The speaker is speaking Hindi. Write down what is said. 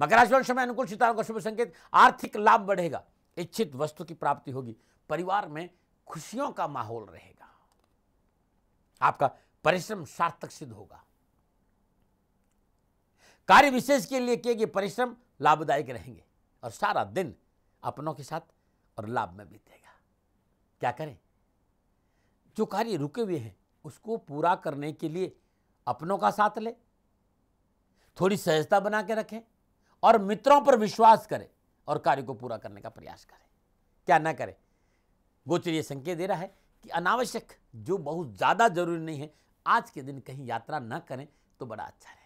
मकर राशि वाले समय अनुकूल सितारों का शुभ संकेत आर्थिक लाभ बढ़ेगा इच्छित वस्तु की प्राप्ति होगी परिवार में खुशियों का माहौल रहेगा आपका परिश्रम सार्थक सिद्ध होगा कार्य विशेष के लिए किए गए परिश्रम लाभदायक रहेंगे और सारा दिन अपनों के साथ और लाभ में बीतेगा क्या करें जो कार्य रुके हुए हैं उसको पूरा करने के लिए अपनों का साथ ले थोड़ी सहजता बना के रखें और मित्रों पर विश्वास करें और कार्य को पूरा करने का प्रयास करें क्या ना करें गोचर यह संकेत दे रहा है कि अनावश्यक जो बहुत ज़्यादा जरूरी नहीं है आज के दिन कहीं यात्रा न करें तो बड़ा अच्छा है